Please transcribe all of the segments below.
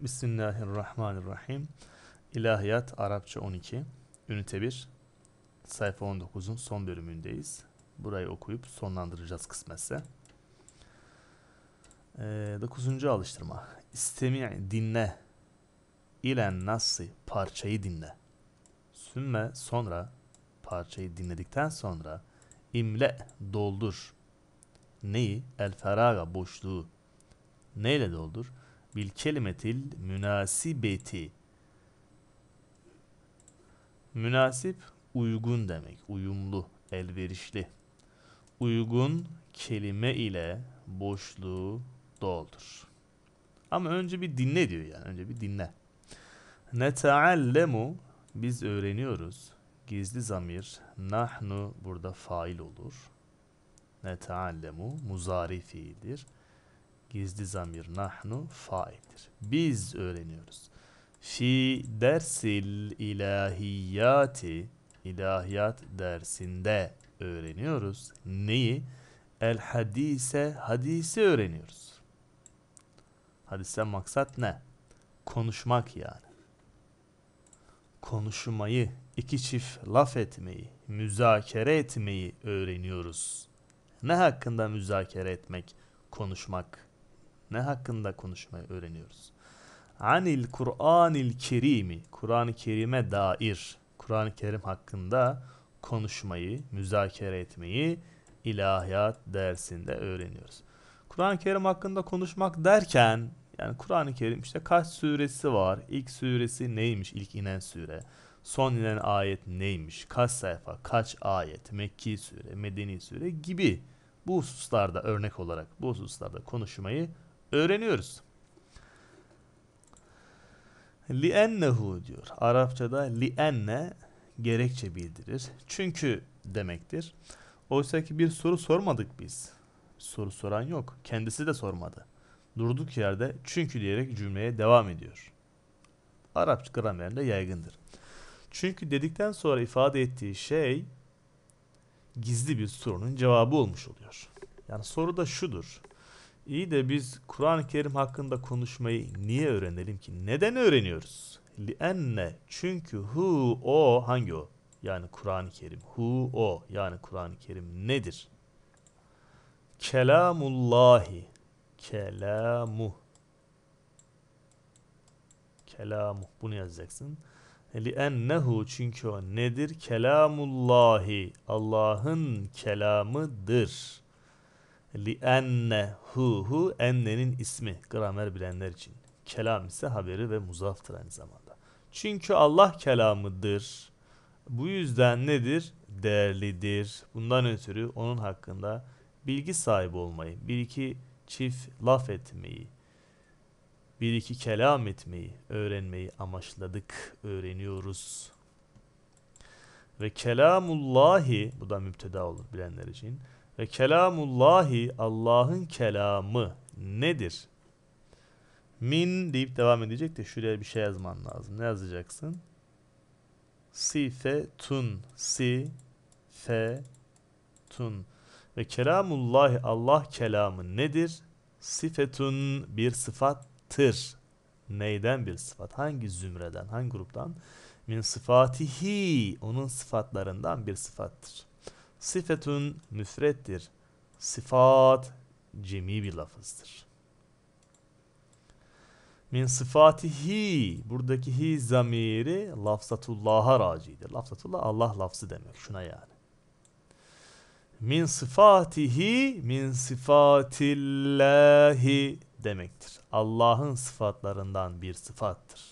Bismillahirrahmanirrahim. İlahiyat Arapça 12. Ünite 1. Sayfa 19'un son bölümündeyiz. Burayı okuyup sonlandıracağız kısmetse. E, ee, 9. alıştırma. İstemi dinle. İlen nasıl? parçayı dinle. Sünme. sonra parçayı dinledikten sonra imle doldur. Neyi? El feraga boşluğu. Neyle doldur? bil kelimetil münasibeti münasip uygun demek uyumlu elverişli uygun kelime ile boşluğu doldur ama önce bir dinle diyor yani önce bir dinle neteallemu biz öğreniyoruz gizli zamir nahnu burada fail olur neteallemu muzari fiildir Gizli zamir nahnu faildir. Biz öğreniyoruz. Fi dersil ilahiyati ilahiyat dersinde öğreniyoruz. Neyi? El hadise hadisi öğreniyoruz. Hadise maksat ne? Konuşmak yani. Konuşmayı, iki çift laf etmeyi, müzakere etmeyi öğreniyoruz. Ne hakkında müzakere etmek, konuşmak? Ne hakkında konuşmayı öğreniyoruz? Anil Kur'anil Kerimi. Kur'an-ı Kerim'e dair. Kur'an-ı Kerim hakkında konuşmayı, müzakere etmeyi ilahiyat dersinde öğreniyoruz. Kur'an-ı Kerim hakkında konuşmak derken yani Kur'an-ı Kerim işte kaç suresi var? İlk suresi neymiş? İlk inen sure. Son inen ayet neymiş? Kaç sayfa? Kaç ayet? Mekki sure, Medeni sure gibi bu hususlarda örnek olarak bu hususlarda konuşmayı öğreniyoruz. Li'ennehu diyor. Arapçada li'enne gerekçe bildirir. Çünkü demektir. Oysa ki bir soru sormadık biz. Soru soran yok. Kendisi de sormadı. Durduk yerde çünkü diyerek cümleye devam ediyor. Arapça gramerinde yaygındır. Çünkü dedikten sonra ifade ettiği şey gizli bir sorunun cevabı olmuş oluyor. Yani soru da şudur. İyi de biz Kur'an-ı Kerim hakkında konuşmayı niye öğrenelim ki? Neden öğreniyoruz? Lienne çünkü hu o hangi o? Yani Kur'an-ı Kerim. Hu o yani Kur'an-ı Kerim nedir? Kelamullahi. Kelamu. Kelamu. Bunu yazacaksın. Liennehu çünkü o nedir? Kelamullahi. Allah'ın kelamıdır. Li enne hu hu ennenin ismi gramer bilenler için. Kelam ise haberi ve muzaftır aynı zamanda. Çünkü Allah kelamıdır. Bu yüzden nedir? Değerlidir. Bundan ötürü onun hakkında bilgi sahibi olmayı, bir iki çift laf etmeyi, bir iki kelam etmeyi, öğrenmeyi amaçladık, öğreniyoruz. Ve kelamullahi, bu da müpteda olur bilenler için. Ve kelamullahi Allah'ın kelamı nedir? Min deyip devam edecek de şuraya bir şey yazman lazım. Ne yazacaksın? Sifetun. Si fe tun. Ve kelamullahi Allah kelamı nedir? Sifetun bir sıfattır. Neyden bir sıfat? Hangi zümreden, hangi gruptan? Min sıfatihi onun sıfatlarından bir sıfattır. Sifetun müfrettir. Sıfat cemi bir lafızdır. Min sıfatihi. Buradaki hi zamiri lafzatullah'a racidir. Lafzatullah Allah lafzı demek. Şuna yani. Min sıfatihi min sıfatillahi demektir. Allah'ın sıfatlarından bir sıfattır.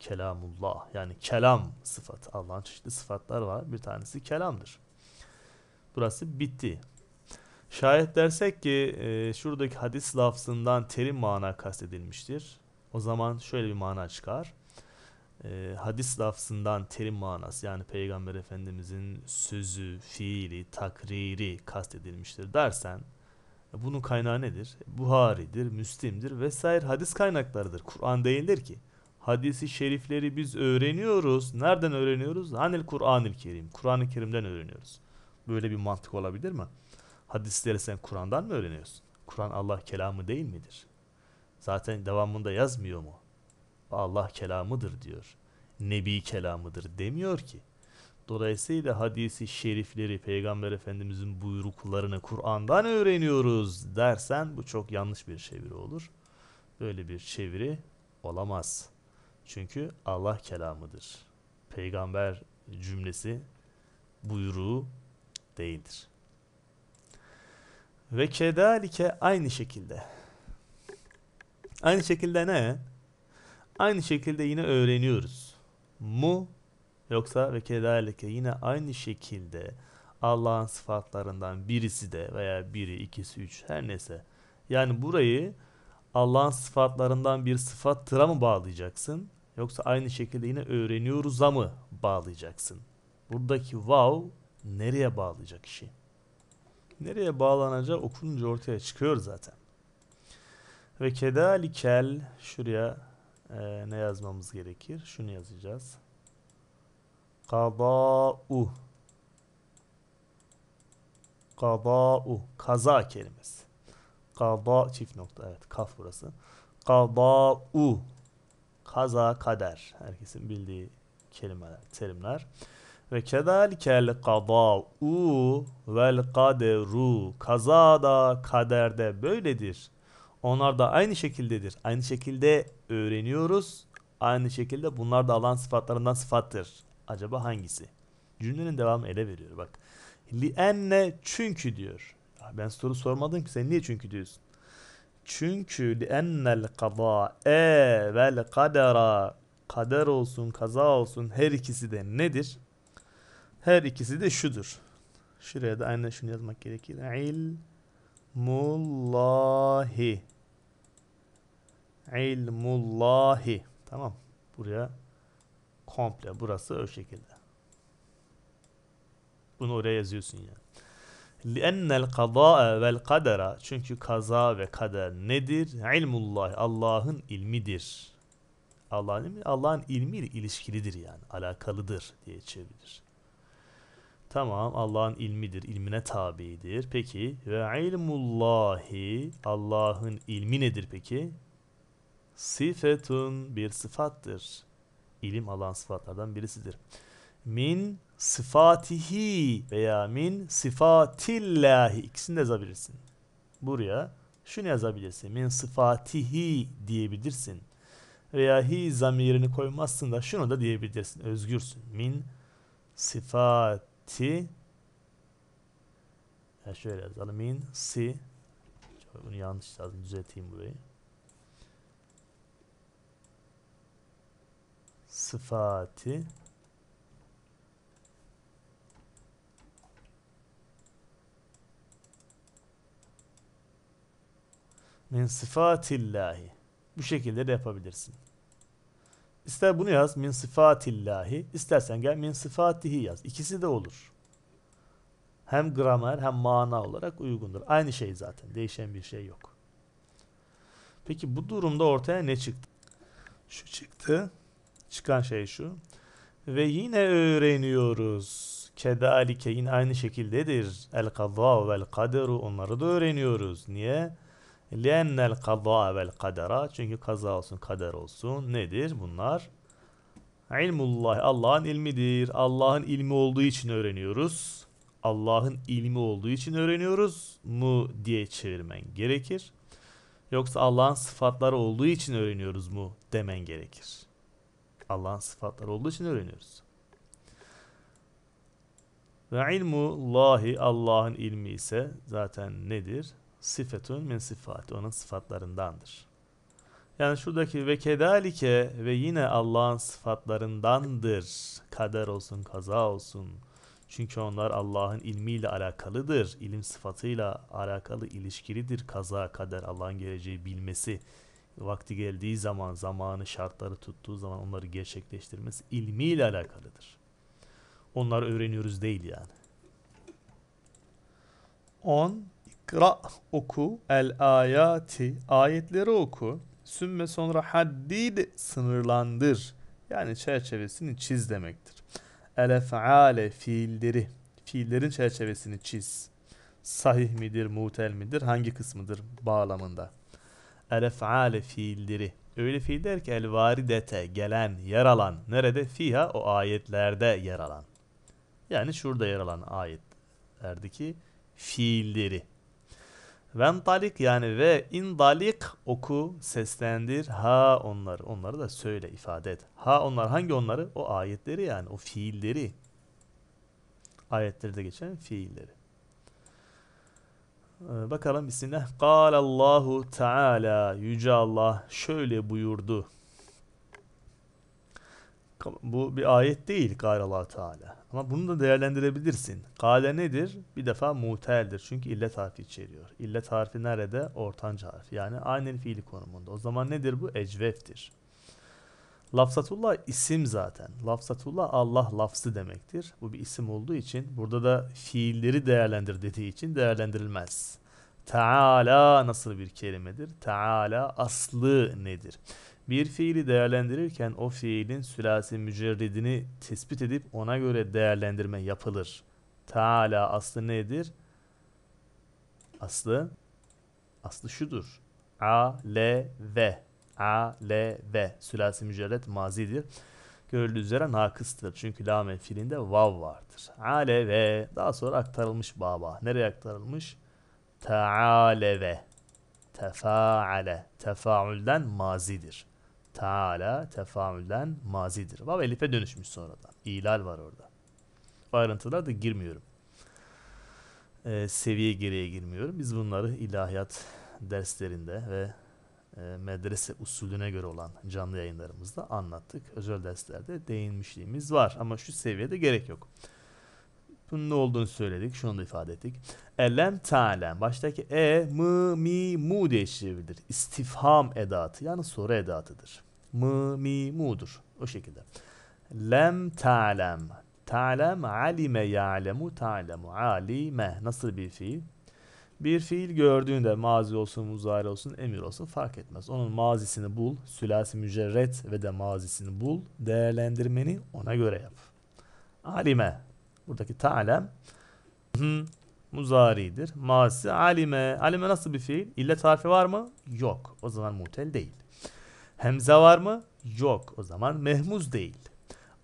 Kelamullah yani kelam sıfatı. Allah'ın çeşitli sıfatlar var. Bir tanesi kelamdır. Burası bitti. Şayet dersek ki e, şuradaki hadis lafzından terim mana kastedilmiştir. O zaman şöyle bir mana çıkar. E, hadis lafzından terim manası yani Peygamber Efendimizin sözü, fiili, takriri kastedilmiştir dersen e, bunun kaynağı nedir? Buhari'dir, Müslim'dir vesaire hadis kaynaklarıdır. Kur'an değildir ki. Hadisi şerifleri biz öğreniyoruz. Nereden öğreniyoruz? Hanil Kur'anil Kerim. Kur'an-ı Kerim'den öğreniyoruz. Böyle bir mantık olabilir mi? Hadisleri sen Kur'an'dan mı öğreniyorsun? Kur'an Allah kelamı değil midir? Zaten devamında yazmıyor mu? Allah kelamıdır diyor. Nebi kelamıdır demiyor ki. Dolayısıyla hadisi şerifleri, Peygamber Efendimizin buyruklarını Kur'an'dan öğreniyoruz dersen bu çok yanlış bir çeviri olur. Böyle bir çeviri olamaz. Çünkü Allah kelamıdır. Peygamber cümlesi, buyruğu değildir. Ve kedalike aynı şekilde. Aynı şekilde ne? Aynı şekilde yine öğreniyoruz. Mu yoksa ve kedalike yine aynı şekilde Allah'ın sıfatlarından birisi de veya biri, ikisi, üç her neyse. Yani burayı Allah'ın sıfatlarından bir sıfat tıra mı bağlayacaksın? Yoksa aynı şekilde yine öğreniyoruz'a mı bağlayacaksın? Buradaki vav wow, nereye bağlayacak işi? Nereye bağlanacağı okununca ortaya çıkıyor zaten. Ve kedalikel şuraya e, ne yazmamız gerekir? Şunu yazacağız. Kada'u Kada'u kaza kelimesi. Kada çift nokta evet kaf burası. Kada'u kaza kader herkesin bildiği kelimeler, terimler. Ve kezalikel kadâ'u vel kaderu. Kaza da kader böyledir. Onlar da aynı şekildedir. Aynı şekilde öğreniyoruz. Aynı şekilde bunlar da alan sıfatlarından sıfattır. Acaba hangisi? Cümlenin devamı ele veriyor bak. enne çünkü diyor. Ben soru sormadım ki sen niye çünkü diyorsun? Çünkü liennel kaza'e vel kadera kader olsun kaza olsun her ikisi de nedir? Her ikisi de şudur. Şuraya da aynen şunu yazmak gerekir. İlmullahi. İlmullahi. Tamam. Buraya komple burası o şekilde. Bunu oraya yazıyorsun yani. لِأَنَّ الْقَضَاءَ وَالْقَدَرَ Çünkü kaza ve kader nedir? İlmullah. Allah'ın ilmidir. Allah'ın ilmi, Allah'ın ilmiyle ilişkilidir yani. Alakalıdır diye çevirir. Tamam Allah'ın ilmidir, ilmine tabidir. Peki ve ilmullahi Allah'ın ilmi nedir peki? Sifetun bir sıfattır. İlim alan sıfatlardan birisidir. Min sıfatihi veya min sıfatillahi ikisini de yazabilirsin. Buraya şunu yazabilirsin. Min sıfatihi diyebilirsin. Veya hi zamirini koymazsın da şunu da diyebilirsin. Özgürsün. Min sıfat T ya şöyle yazalım. Min C, bunu yanlış yazdım. Düzelteyim burayı. Sıfatı min sıfatillahi. Bu şekilde de yapabilirsin. İster bunu yaz min sıfatillahi, istersen gel min sıfatihi yaz. İkisi de olur. Hem gramer hem mana olarak uygundur. Aynı şey zaten. Değişen bir şey yok. Peki bu durumda ortaya ne çıktı? Şu çıktı. Çıkan şey şu. Ve yine öğreniyoruz. Kedalike yine aynı şekildedir. El kaza vel kaderu onları da öğreniyoruz. Niye? kaza الْقَضَاءَ وَالْقَدَرَ Çünkü kaza olsun, kader olsun nedir bunlar? İlmullah, Allah'ın ilmidir. Allah'ın ilmi olduğu için öğreniyoruz. Allah'ın ilmi olduğu için öğreniyoruz mu diye çevirmen gerekir. Yoksa Allah'ın sıfatları olduğu için öğreniyoruz mu demen gerekir. Allah'ın sıfatları olduğu için öğreniyoruz. Ve ilmu lahi Allah'ın ilmi ise zaten nedir? Sifetun min sıfatı. Onun sıfatlarındandır. Yani şuradaki ve kedalike ve yine Allah'ın sıfatlarındandır. Kader olsun, kaza olsun. Çünkü onlar Allah'ın ilmiyle alakalıdır. İlim sıfatıyla alakalı ilişkilidir. Kaza, kader, Allah'ın geleceği bilmesi. Vakti geldiği zaman, zamanı, şartları tuttuğu zaman onları gerçekleştirmesi ilmiyle alakalıdır. Onları öğreniyoruz değil yani. 10 ikra oku el ayati ayetleri oku sümme sonra haddid sınırlandır yani çerçevesini çiz demektir. El ef'ale fiilleri fiillerin çerçevesini çiz. Sahih midir, mutel midir, hangi kısmıdır bağlamında. El ef'ale fiilleri öyle fiil der ki el varidete gelen, yer alan. Nerede? Fiha o ayetlerde yer alan. Yani şurada yer alan ayetlerdeki fiilleri. Ventalik yani ve indalik oku, seslendir, ha onları. Onları da söyle, ifade et. Ha onlar hangi onları? O ayetleri yani, o fiilleri. Ayetlerde geçen fiilleri. Ee, bakalım Bismillah. Allahu Teala, Yüce Allah şöyle buyurdu. Bu bir ayet değil Allah Teala. Ama bunu da değerlendirebilirsin. Kale nedir? Bir defa muteldir. Çünkü illet harfi içeriyor. İllet harfi nerede? Ortanca harf. Yani aynen fiil konumunda. O zaman nedir bu? Ecveftir. Lafzatullah isim zaten. Lafzatullah Allah lafzı demektir. Bu bir isim olduğu için burada da fiilleri değerlendir dediği için değerlendirilmez. Teala nasıl bir kelimedir? Teala aslı nedir? Bir fiili değerlendirirken o fiilin sülasi mücerridini tespit edip ona göre değerlendirme yapılır. Teala aslı nedir? Aslı aslı şudur. A, L, V. A, L, V. Sülasi mücerret mazidir. Görüldüğü üzere nakıstır. Çünkü lame fiilinde vav vardır. A, L, V. Daha sonra aktarılmış baba. Nereye aktarılmış? Tealeve. Tefaale. Tefaülden mazidir. Teala tefaülden mazidir. Vav elife dönüşmüş sonradan. İlal var orada. Bu ayrıntılara da girmiyorum. Ee, seviye gereği girmiyorum. Biz bunları ilahiyat derslerinde ve e, medrese usulüne göre olan canlı yayınlarımızda anlattık. Özel derslerde değinmişliğimiz var ama şu seviyede gerek yok. Bunun ne olduğunu söyledik. Şunu da ifade ettik. Elem ta'lem. Baştaki e, mı, mi, mu diye çevrilir. İstifham edatı yani soru edatıdır. Mı, mi, mu'dur. O şekilde. Lem ta'lem. Ta'lem alime ya'lemu ta'lemu alime. Nasıl bir fiil? Bir fiil gördüğünde mazi olsun, muzari olsun, emir olsun fark etmez. Onun mazisini bul, sülasi mücerret ve de mazisini bul, değerlendirmeni ona göre yap. Alime Buradaki ta'lem hı muzaridir. Masi alime. Alime nasıl bir fiil? İllet harfi var mı? Yok. O zaman mutel değil. Hemze var mı? Yok. O zaman mehmuz değil.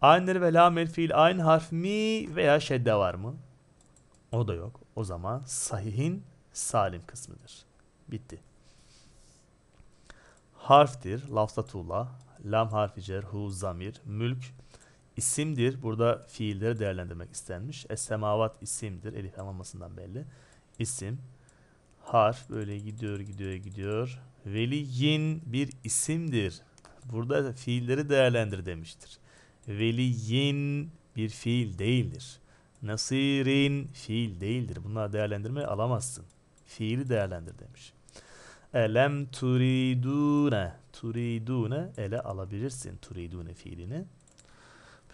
Aynir ve lamel fiil aynı harf mi veya şedde var mı? O da yok. O zaman sahihin salim kısmıdır. Bitti. Harftir, lafzatullah, lam harfi cer, hu, zamir, mülk, isimdir. Burada fiilleri değerlendirmek istenmiş. Es-semavat isimdir. Elif anlamasından belli. İsim. Harf böyle gidiyor gidiyor gidiyor. Veliyin bir isimdir. Burada fiilleri değerlendir demiştir. Veliyin bir fiil değildir. Nasirin fiil değildir. Bunlar değerlendirme alamazsın. Fiili değerlendir demiş. Elem turidune. Turidune ele alabilirsin turidune fiilini.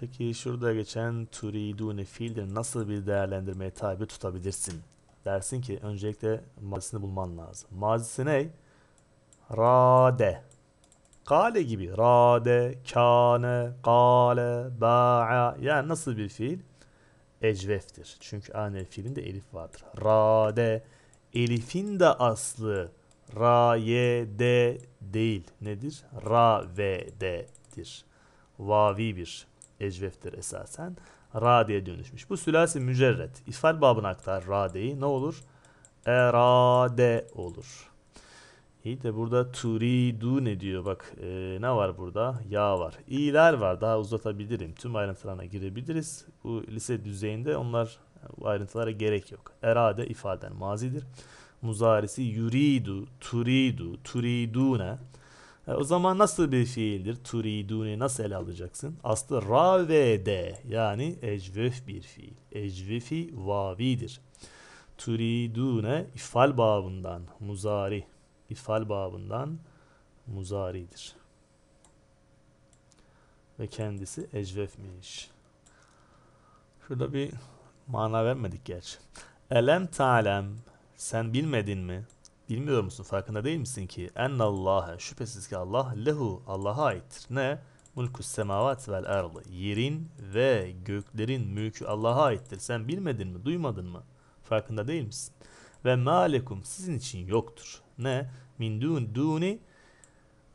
Peki şurada geçen turidune fiilde nasıl bir değerlendirmeye tabi tutabilirsin? Dersin ki öncelikle mazisini bulman lazım. Mazisi ne? Rade. Kale gibi. Rade, kane, kale, ba'a. Yani nasıl bir fiil? Ecveftir. Çünkü aynı fiilinde elif vardır. Rade. Elifin de aslı ra, ye, de değil. Nedir? Ra ve de'dir. Vavi bir ecveftir esasen. Ra diye dönüşmüş. Bu sülasi mücerret. İfal babına aktar ra deyi. Ne olur? Erade olur. İyi de burada turidu ne diyor? Bak e, ne var burada? Ya var. İler var. Daha uzatabilirim. Tüm ayrıntılarına girebiliriz. Bu lise düzeyinde onlar bu ayrıntılara gerek yok. Erade ifaden mazidir. Muzarisi yuridu, turidu, turidune. E, o zaman nasıl bir fiildir? Turiduni nasıl ele alacaksın? Aslı ravede yani ecvef bir fiil. Ecvefi vavidir. Turidune ifal babından muzari. İfal babından muzaridir. Ve kendisi ecvefmiş. Şurada bir mana vermedik gerçi. Elem talem sen bilmedin mi? Bilmiyor musun? Farkında değil misin ki? en Ennallâhe şüphesiz ki Allah lehu Allah'a aittir. Ne? Mulkus semavat vel erli Yerin ve göklerin mülkü Allah'a aittir. Sen bilmedin mi? Duymadın mı? Farkında değil misin? Ve malekum sizin için yoktur. Ne? Min dun duni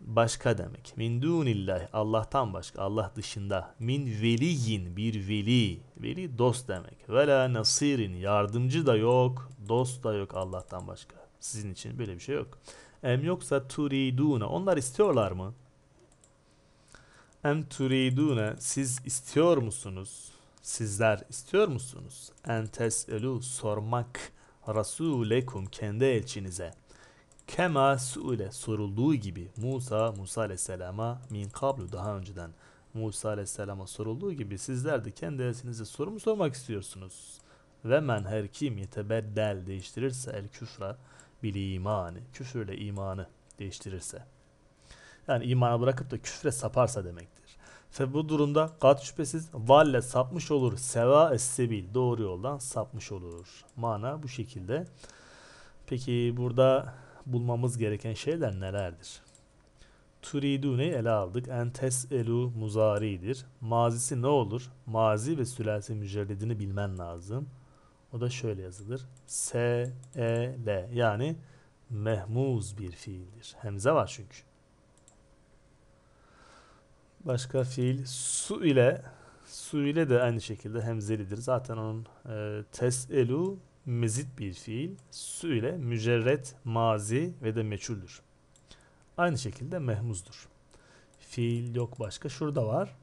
başka demek. Min dunillahi Allah'tan başka, Allah dışında. Min veliyin bir veli. Veli dost demek. Ve la nasirin yardımcı da yok, dost da yok Allah'tan başka. Sizin için böyle bir şey yok. Em yoksa turidune. Onlar istiyorlar mı? Em turidune. Siz istiyor musunuz? Sizler istiyor musunuz? En teselu sormak. Rasulekum kendi elçinize. Kema su'le sorulduğu gibi Musa Musa aleyhisselama min kablu daha önceden Musa aleyhisselama sorulduğu gibi sizler de kendi elçinize soru mu sormak istiyorsunuz? Ve men her kim yetebeddel değiştirirse el küfra bil imanı, küfürle imanı değiştirirse. Yani imana bırakıp da küfre saparsa demektir. Ve bu durumda kat şüphesiz valle sapmış olur. Seva essebil doğru yoldan sapmış olur. Mana bu şekilde. Peki burada bulmamız gereken şeyler nelerdir? Turidune'yi ele aldık. Entes elu muzaridir. Mazisi ne olur? Mazi ve sülasi mücerredini bilmen lazım. O da şöyle yazılır. S, E, L yani mehmuz bir fiildir. Hemze var çünkü. Başka fiil su ile su ile de aynı şekilde hemzelidir. Zaten onun e, teselu mezit bir fiil. Su ile mücerret, mazi ve de meçhuldür. Aynı şekilde mehmuzdur. Fiil yok başka. Şurada var.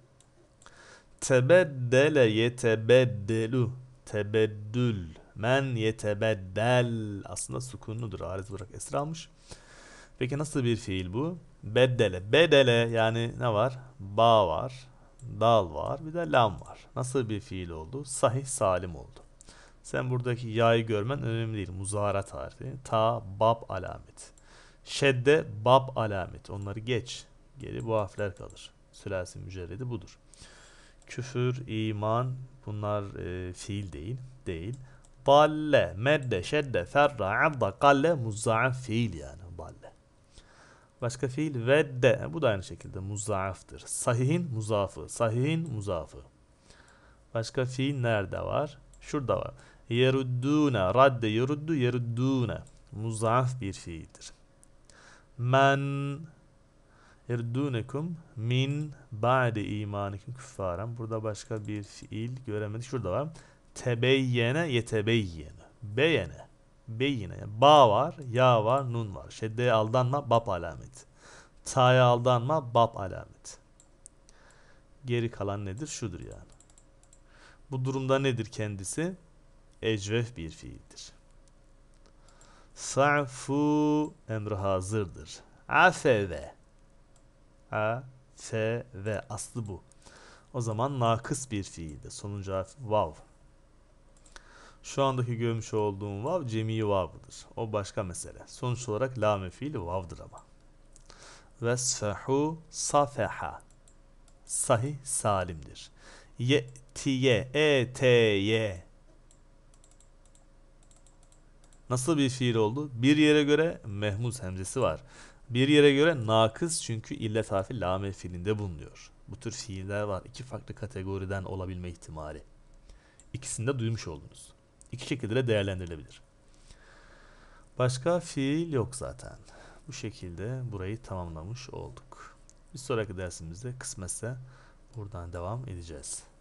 Tebeddele yetebeddelu tebeddül. Men yetebeddel. Aslında sukunludur. Ariz olarak esra almış. Peki nasıl bir fiil bu? Beddele. Bedele yani ne var? Ba var. Dal var. Bir de lam var. Nasıl bir fiil oldu? Sahih salim oldu. Sen buradaki ya'yı görmen önemli değil. Muzara tarifi. Ta, bab alamet. Şedde, bab alamet. Onları geç. Geri bu harfler kalır. Sülasi mücerredi budur. Küfür, iman, Bunlar e, fiil değil. Değil. Dalle, medde, şedde, ferra, adda, kalle, muzzaaf fiil yani. balle. Başka fiil vedde. E, bu da aynı şekilde muzaaftır. Sahihin muzafı. Sahihin muzafı. Başka fiil nerede var? Şurada var. Yerudduna. Radde yeruddu yerudduna. Muzaaf bir fiildir. Men Irdunekum min ba'di imanikum küffaren. Burada başka bir fiil göremedik. Şurada var. Tebeyyene yetebeyyene. Beyene. Beyine. Yani ba var, ya var, nun var. Şeddeye aldanma, bab alamet, Ta'ya aldanma, bab alamet. Geri kalan nedir? Şudur yani. Bu durumda nedir kendisi? Ecvef bir fiildir. Sa'fu emri hazırdır. Afeve A, F ve aslı bu. O zaman nakıs bir fiildi. Sonuncu harf vav. Şu andaki görmüş olduğum vav cemi vav'dır. O başka mesele. Sonuç olarak lame fiili vav'dır ama. Ve Vesfehu safeha. Sahi salimdir. e t eteye. Nasıl bir fiil oldu? Bir yere göre mehmuz hemzesi var. Bir yere göre nakız çünkü illet harfi lame fiilinde bulunuyor. Bu tür fiiller var. İki farklı kategoriden olabilme ihtimali. İkisini de duymuş oldunuz. İki şekilde de değerlendirilebilir. Başka fiil yok zaten. Bu şekilde burayı tamamlamış olduk. Bir sonraki dersimizde kısmetse buradan devam edeceğiz.